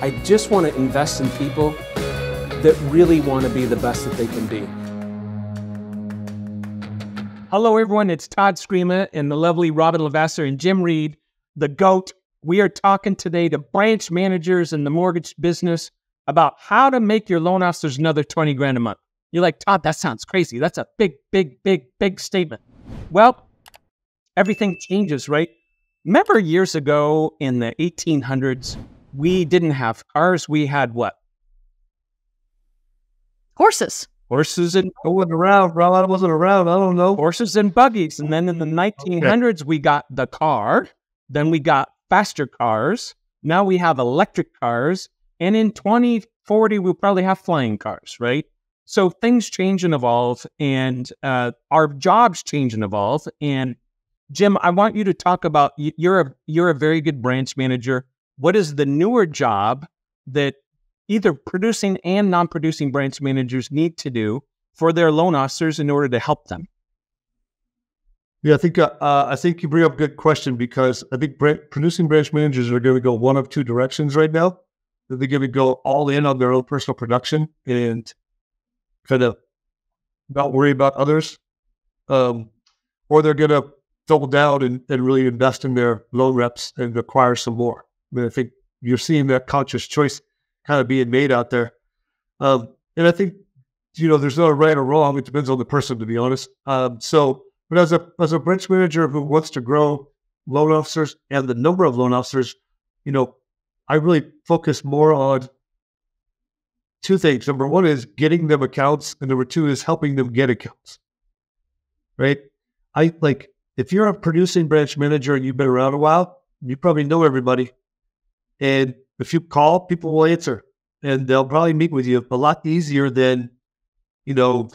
I just want to invest in people that really want to be the best that they can be. Hello, everyone. It's Todd Screema and the lovely Robin Lavasser and Jim Reed, the GOAT. We are talking today to branch managers in the mortgage business about how to make your loan officers another 20 grand a month. You're like, Todd, that sounds crazy. That's a big, big, big, big statement. Well, everything changes, right? Remember years ago in the 1800s, we didn't have cars. We had what? Horses. Horses and I wasn't around, Well, I wasn't around. I don't know. Horses and buggies. And then in the 1900s, okay. we got the car. Then we got faster cars. Now we have electric cars. And in 2040, we'll probably have flying cars, right? So things change and evolve, and uh, our jobs change and evolve. And Jim, I want you to talk about you're a you're a very good branch manager what is the newer job that either producing and non producing branch managers need to do for their loan officers in order to help them? Yeah, I think uh, uh I think you bring up a good question because I think bra- producing branch managers are going to go one of two directions right now. They're going to go all in on their own personal production and kind of not worry about others, um, or they're going to double down and, and really invest in their loan reps and acquire some more. I think you're seeing that conscious choice kind of being made out there. Um, and I think, you know, there's no right or wrong. It depends on the person, to be honest. Um, so, but as a, as a branch manager who wants to grow loan officers and the number of loan officers, you know, I really focus more on two things. Number one is getting them accounts, and number two is helping them get accounts. Right? I like if you're a producing branch manager and you've been around a while, you probably know everybody. And if you call, people will answer and they'll probably meet with you a lot easier than, you know,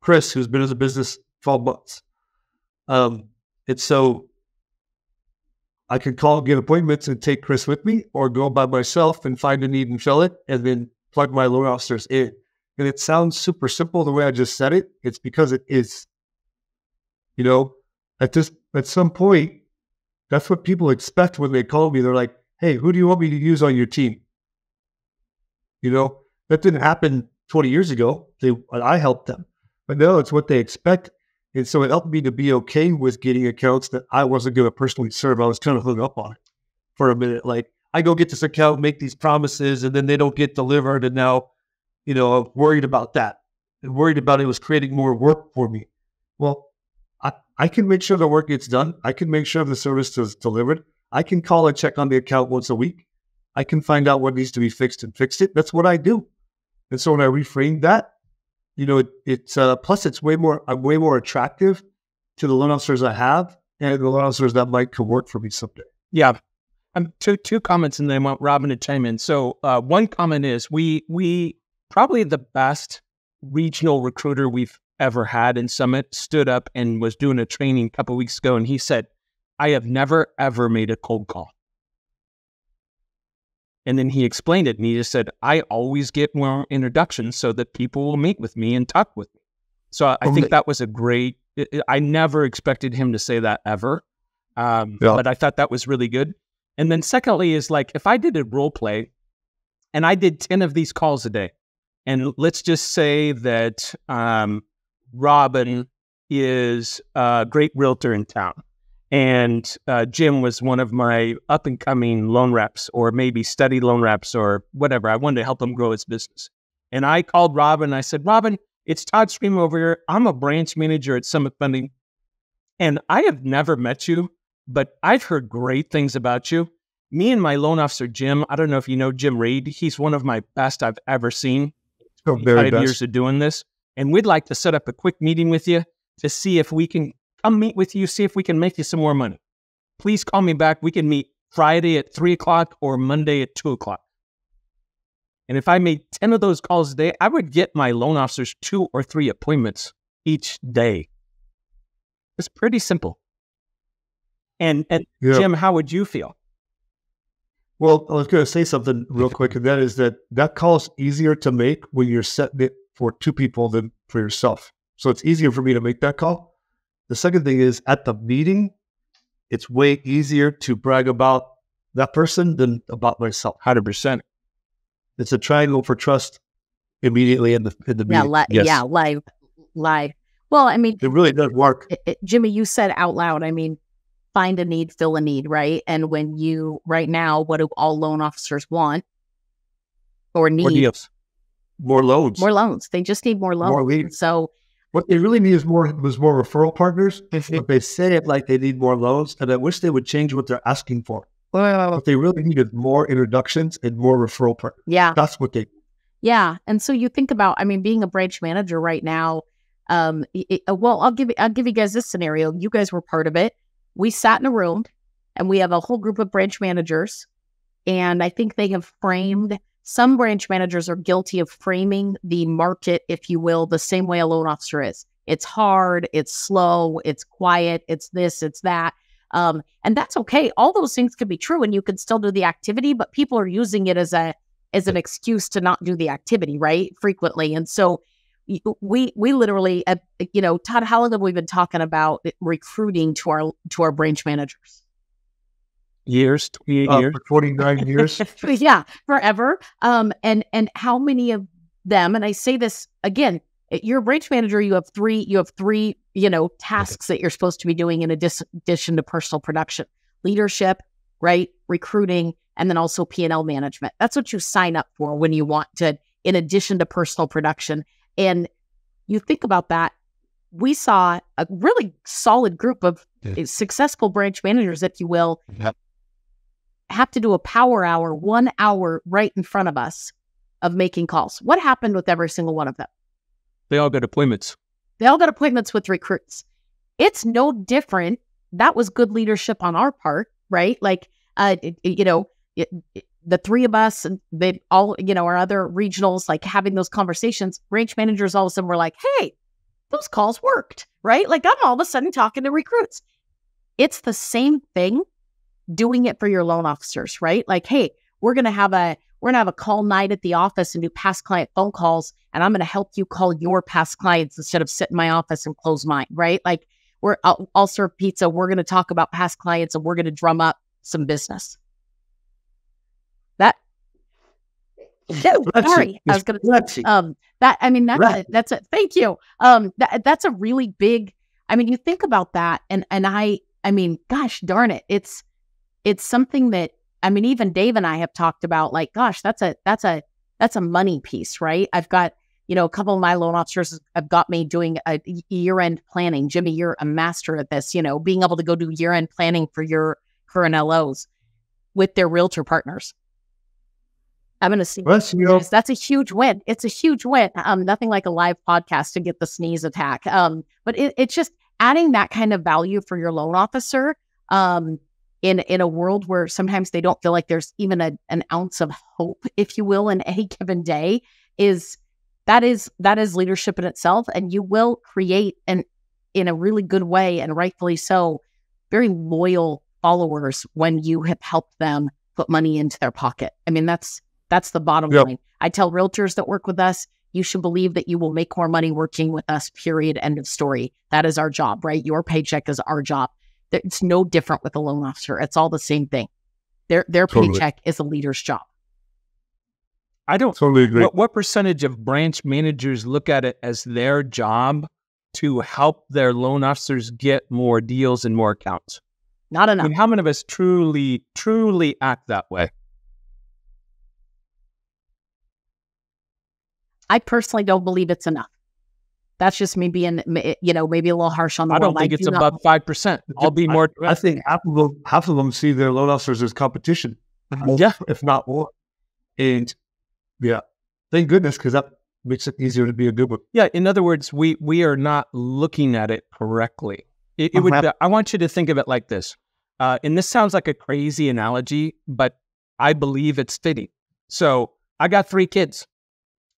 Chris, who's been in the business 12 months. Um, and so I can call, get appointments and take Chris with me or go by myself and find a need and fill it and then plug my loan officers in. And it sounds super simple the way I just said it. It's because it is. You know, at this at some point, that's what people expect when they call me. They're like, hey, who do you want me to use on your team? You know, that didn't happen 20 years ago. They, I helped them. But no, it's what they expect. And so it helped me to be okay with getting accounts that I wasn't going to personally serve. I was kind of hung up on it for a minute. Like, I go get this account, make these promises, and then they don't get delivered. And now, you know, I'm worried about that and worried about it was creating more work for me. Well, I, I can make sure the work gets done. I can make sure the service is delivered. I can call and check on the account once a week. I can find out what needs to be fixed and fix it. That's what I do. And so when I reframe that, you know, it, it's uh, plus it's way more I'm way more attractive to the loan officers I have and the loan officers that might could work for me someday. Yeah. Um, two two comments and then I want Robin to chime in. So uh, one comment is we we probably the best regional recruiter we've ever had in Summit stood up and was doing a training a couple weeks ago and he said I have never, ever made a cold call. And then he explained it and he just said, I always get more introductions so that people will meet with me and talk with me. So I, I oh, think that was a great, I never expected him to say that ever. Um, yeah. But I thought that was really good. And then secondly is like, if I did a role play and I did 10 of these calls a day, and let's just say that um, Robin is a great realtor in town and uh, Jim was one of my up and coming loan reps, or maybe study loan reps, or whatever. I wanted to help him grow his business. And I called Robin. And I said, Robin, it's Todd Scream over here. I'm a branch manager at Summit Funding. And I have never met you, but I've heard great things about you. Me and my loan officer, Jim, I don't know if you know Jim Reed. He's one of my best I've ever seen. Oh, very Five best. years of doing this. And we'd like to set up a quick meeting with you to see if we can Come meet with you, see if we can make you some more money. Please call me back. We can meet Friday at three o'clock or Monday at two o'clock. And if I made 10 of those calls a day, I would get my loan officers two or three appointments each day. It's pretty simple. And, and yeah. Jim, how would you feel? Well, I was going to say something real quick, and that is that that call is easier to make when you're setting it for two people than for yourself. So it's easier for me to make that call the second thing is at the meeting, it's way easier to brag about that person than about myself. 100%. It's a triangle for trust immediately in the, in the yeah, meeting. Li- yes. Yeah, live, live. Well, I mean, it really does work. It, it, Jimmy, you said out loud, I mean, find a need, fill a need, right? And when you, right now, what do all loan officers want or need? More, more loans. More loans. They just need more loans. More so what they really need is more was more referral partners. but they say it like they need more loans, and I wish they would change what they're asking for. Well, what they really needed more introductions and more referral partners. Yeah, that's what they. Yeah, and so you think about, I mean, being a branch manager right now. Um, it, uh, well, I'll give I'll give you guys this scenario. You guys were part of it. We sat in a room, and we have a whole group of branch managers, and I think they have framed some branch managers are guilty of framing the market, if you will, the same way a loan officer is. It's hard, it's slow, it's quiet, it's this, it's that. Um, and that's okay. All those things can be true and you can still do the activity, but people are using it as a as an excuse to not do the activity, right? Frequently. And so we we literally uh, you know todd how long have we been talking about recruiting to our to our branch managers years, 28 uh, years, 49 years. yeah, forever. Um, and and how many of them? And I say this again. Eh, you're a branch manager. You have three. You have three. You know tasks okay. that you're supposed to be doing in addition to personal production, leadership, right, recruiting, and then also P and L management. That's what you sign up for when you want to, in addition to personal production. And you think about that we saw a really solid group of yeah. successful branch managers, if you will, yeah have to do a power hour, one hour right in front of us of making calls. What happened with every single one of them? They all got appointments. They all got appointments with recruits. It's no different. That was good leadership on our part, right? Like, uh, it, it, you know, it, the three of us, they all, you know, our other regionals, like having those conversations, Ranch managers all of a sudden were like, hey, those calls worked, right? Like I'm all of a sudden talking to recruits. It's the same thing doing it for your loan officers, right? Like, hey, we're going to have a we're going to have a call night at the office and do past client phone calls and i'm going to help you call your past clients instead of sit in my office and close mine right like we're i'll, I'll serve pizza we're going to talk about past clients and we're going to drum up some business that sorry i was going to um that i mean that's right. a, that's it thank you um that, that's a really big i mean you think about that and and i i mean gosh darn it it's it's something that I mean, even Dave and I have talked about like, gosh, that's a that's a that's a money piece, right? I've got, you know, a couple of my loan officers have got me doing a year-end planning. Jimmy, you're a master at this, you know, being able to go do year-end planning for your current LOs with their realtor partners. I'm gonna see yes, that's a huge win. It's a huge win. Um, nothing like a live podcast to get the sneeze attack. Um, but it, it's just adding that kind of value for your loan officer um, in in a world where sometimes they don't feel like there's even a, an ounce of hope if you will in any given day is that is that is leadership in itself and you will create and in a really good way and rightfully so very loyal followers when you have helped them put money into their pocket i mean that's that's the bottom yep. line i tell realtors that work with us you should believe that you will make more money working with us period end of story that is our job right your paycheck is our job it's no different with a loan officer. It's all the same thing. Their their totally. paycheck is a leader's job. I don't totally agree. What, what percentage of branch managers look at it as their job to help their loan officers get more deals and more accounts? Not enough. I mean, how many of us truly, truly act that way? I personally don't believe it's enough. That's just me being, eh, you know, maybe a little harsh on the I don't think I it's about above five percent. I'll be more. I, I think half of, them, half of them see their loan officers as competition. Mm-hmm. Yeah, if not more. And yeah, thank goodness because that makes it easier to be a good one. Yeah. In other words, we we are not looking at it correctly. It, it would. Be, I want you to think of it like this. Uh, and this sounds like a crazy analogy, but I believe it's fitting. So I got three kids,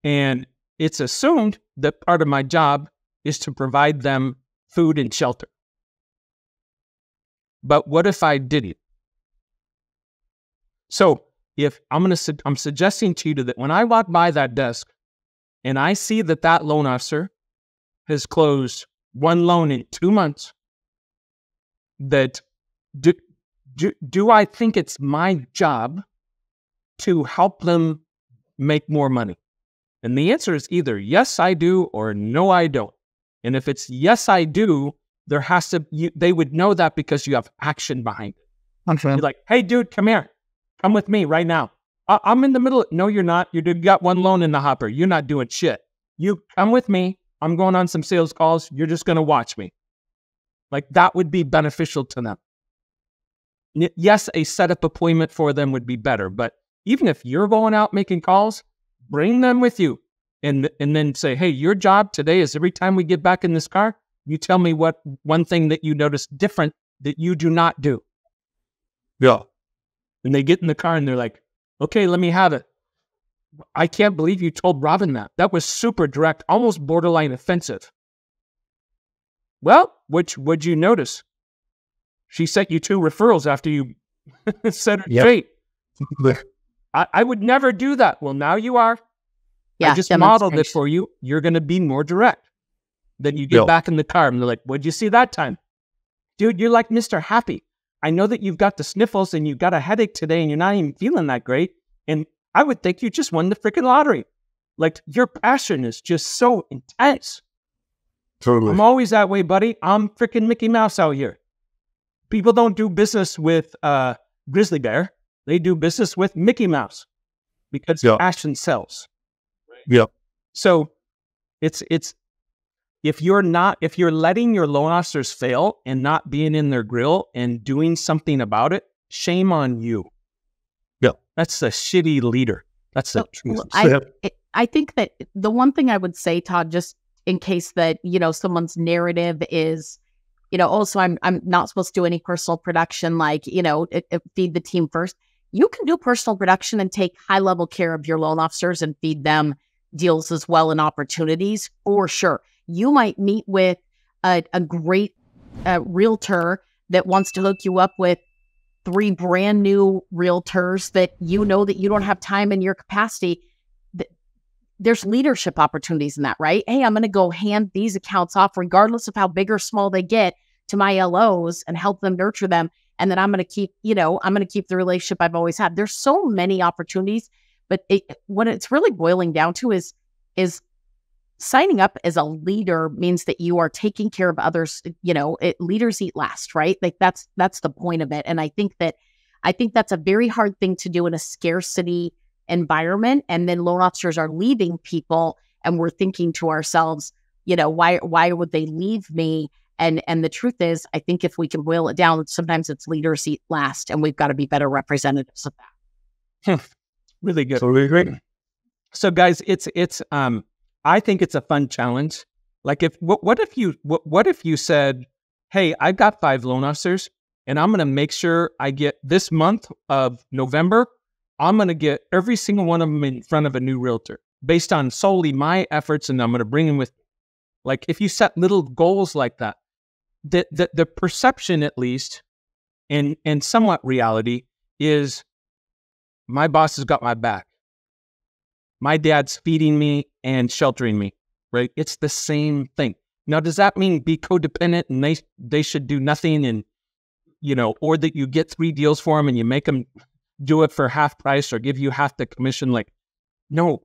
and it's assumed that part of my job is to provide them food and shelter. But what if I didn't? So, if I'm going to, su- I'm suggesting to you that when I walk by that desk and I see that that loan officer has closed one loan in two months, that do, do, do I think it's my job to help them make more money? And the answer is either yes, I do, or no, I don't. And if it's yes, I do, there has to, you, they would know that because you have action behind it. I'm sure. You're like, hey, dude, come here. Come with me right now. I- am in the middle. Of, no, you're not. You got one loan in the hopper. You're not doing shit. You come with me. I'm going on some sales calls. You're just going to watch me. Like that would be beneficial to them. Yes, a setup appointment for them would be better. But even if you're going out making calls, bring them with you and and then say, "Hey, your job today is every time we get back in this car, you tell me what one thing that you notice different that you do not do." Yeah. And they get in the car and they're like, "Okay, let me have it." I can't believe you told Robin that. That was super direct, almost borderline offensive. Well, which would you notice? She sent you two referrals after you said her yep. straight. I, I would never do that. Well, now you are. Yeah, I just modeled it for you. You're going to be more direct. Then you get Bill. back in the car and they're like, what'd you see that time? Dude, you're like Mr. Happy. I know that you've got the sniffles and you've got a headache today and you're not even feeling that great. And I would think you just won the freaking lottery. Like your passion is just so intense. Totally. I'm always that way, buddy. I'm freaking Mickey Mouse out here. People don't do business with uh, grizzly bear. They do business with Mickey Mouse because yep. fashion sells. Right? Yep. So it's it's if you're not if you're letting your loan officers fail and not being in their grill and doing something about it, shame on you. Yeah. That's a shitty leader. That's the truth. I, I think that the one thing I would say, Todd, just in case that, you know, someone's narrative is, you know, also oh, I'm I'm not supposed to do any personal production, like, you know, it, it feed the team first you can do personal production and take high level care of your loan officers and feed them deals as well and opportunities for sure. You might meet with a, a great uh, realtor that wants to hook you up with three brand new realtors that you know that you don't have time in your capacity. There's leadership opportunities in that, right? Hey, I'm going to go hand these accounts off, regardless of how big or small they get, to my LOs and help them nurture them and then I'm going to keep, you know, I'm going to keep the relationship I've always had. There's so many opportunities, but it, what it's really boiling down to is is signing up as a leader means that you are taking care of others. You know, it, leaders eat last, right? Like that's that's the point of it. And I think that I think that's a very hard thing to do in a scarcity environment. And then loan officers are leaving people, and we're thinking to ourselves, you know, why why would they leave me? And and the truth is, I think if we can boil it down, sometimes it's leaders eat last, and we've got to be better representatives of that. Hmm. really good. Totally agree. So guys, it's it's um I think it's a fun challenge. Like if what, what if you what, what if you said, "Hey, I've got five loan officers, and I'm going to make sure I get this month of November. I'm going to get every single one of them in front of a new realtor based on solely my efforts, and I'm going to bring them with." Like if you set little goals like that, the, the, the perception, at least, and, and somewhat reality, is my boss has got my back. My dad's feeding me and sheltering me, right? It's the same thing. Now, does that mean be codependent and they, they should do nothing and, you know, or that you get three deals for them and you make them do it for half price or give you half the commission? Like, no,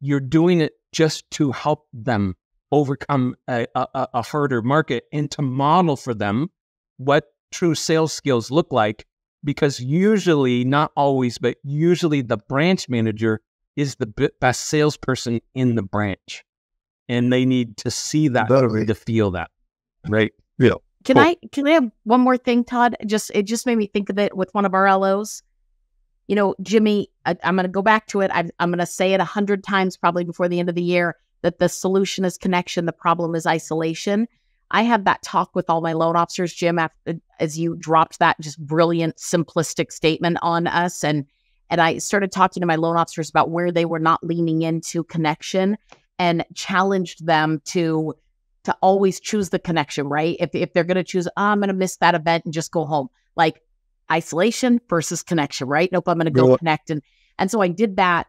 you're doing it just to help them overcome a, a, a harder market and to model for them what true sales skills look like because usually, not always, but usually the branch manager is the best salesperson in the branch, and they need to see that Literally. to feel that, right? Yeah. Can cool. I can I have one more thing, Todd? Just it just made me think of it with one of our LOs. You know, Jimmy, I, am going to go back to it. I, I'm going to say it a hundred times probably before the end of the year that the solution is connection, the problem is isolation. I had that talk with all my loan officers, Jim, after, uh, as you dropped that just brilliant, simplistic statement on us. And and I started talking to my loan officers about where they were not leaning into connection and challenged them to to always choose the connection, right? If if they're gonna choose, oh, I'm gonna miss that event and just go home. Like isolation versus connection, right? Nope, I'm gonna go, go connect. And and so I did that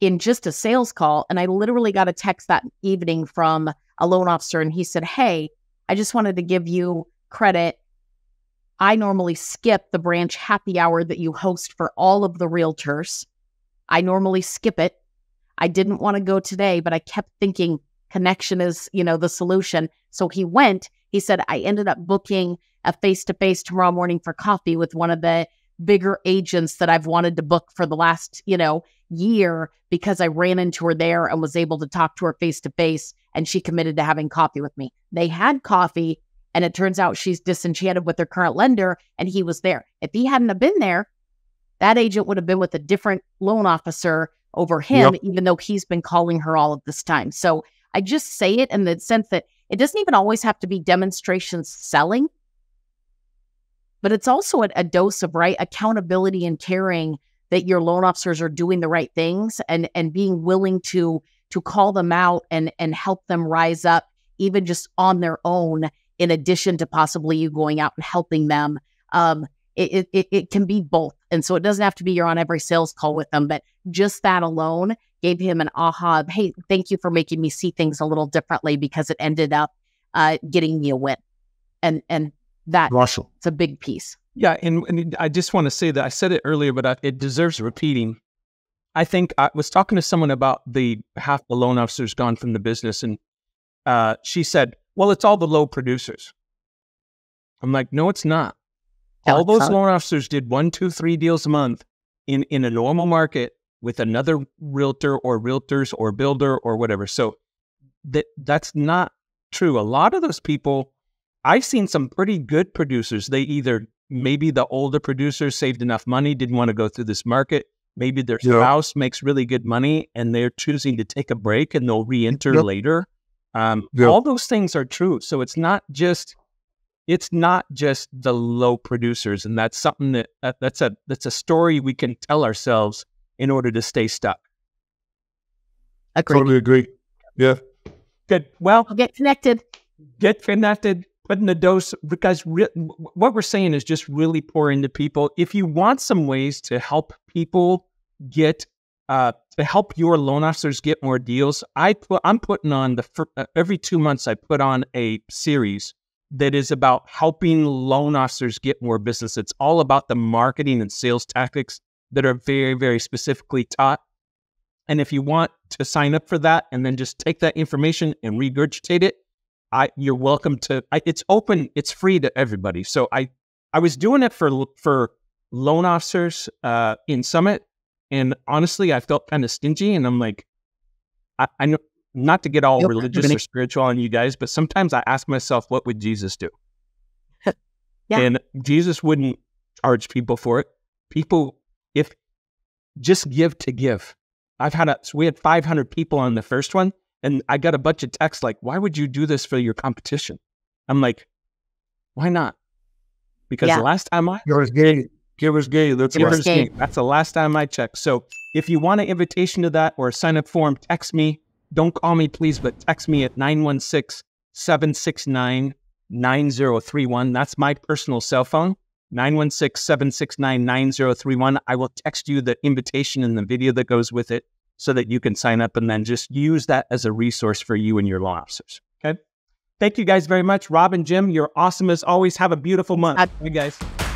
in just a sales call. And I literally got a text that evening from a loan officer, and he said, Hey, I just wanted to give you credit. I normally skip the branch happy hour that you host for all of the realtors. I normally skip it. I didn't want to go today, but I kept thinking connection is, you know, the solution. So he went. He said, I ended up booking a face to face tomorrow morning for coffee with one of the bigger agents that I've wanted to book for the last, you know, year because I ran into her there and was able to talk to her face to face and she committed to having coffee with me. They had coffee and it turns out she's disenchanted with her current lender and he was there. If he hadn't have been there, that agent would have been with a different loan officer over him, yep. even though he's been calling her all of this time. So I just say it in the sense that it doesn't even always have to be demonstration selling but it's also a, a dose of right accountability and caring that your loan officers are doing the right things and and being willing to to call them out and and help them rise up even just on their own in addition to possibly you going out and helping them um, it, it, it can be both and so it doesn't have to be you're on every sales call with them but just that alone gave him an aha of, hey thank you for making me see things a little differently because it ended up uh, getting me a win and and that It's a big piece. Yeah, and, and I just want to say that I said it earlier, but I, it deserves repeating. I think I was talking to someone about the half the loan officers gone from the business, and uh, she said, "Well, it's all the low producers." I'm like, "No, it's not. all those loan officers did one, two, three deals a month in in a normal market with another realtor or realtors or builder or whatever." So that that's not true. A lot of those people I've seen some pretty good producers. They either maybe the older producers saved enough money, didn't want to go through this market. Maybe their spouse makes really good money and they're choosing to take a break and they'll re-enter later. Um, All those things are true. So it's not just it's not just the low producers, and that's something that, that that's a that's a story we can tell ourselves in order to stay stuck. Agreed. Totally agree. Yeah. Good. Well, I'll get connected. Get connected but in the dose, guys, re- what we're saying is just really pour into people. If you want some ways to help people get uh, to help your loan officers get more deals, I put I'm putting on the fir- uh, every two months I put on a series that is about helping loan officers get more business. It's all about the marketing and sales tactics that are very very specifically taught. And if you want to sign up for that and then just take that information and regurgitate it, I you're welcome to. I, it's open. It's free to everybody. So I I was doing it for for loan officers uh, in Summit, and honestly, I felt kind of stingy. And I'm like, I, I know not to get all religious or spiritual on you guys, but sometimes I ask myself, what would Jesus do? yeah. And Jesus wouldn't charge people for it. People, if just give to give. I've had a, so we had 500 people on the first one. And I got a bunch of texts like, why would you do this for your competition? I'm like, why not? Because yeah. the last time I give us gay, gay, gay. That's the last time I checked. So if you want an invitation to that or a sign up form, text me. Don't call me, please, but text me at 916 769 9031. That's my personal cell phone. 916 769 9031. I will text you the invitation and the video that goes with it so that you can sign up and then just use that as a resource for you and your law officers. Okay. Thank you guys very much. Rob and Jim, you're awesome as always. Have a beautiful month. Bye, guys.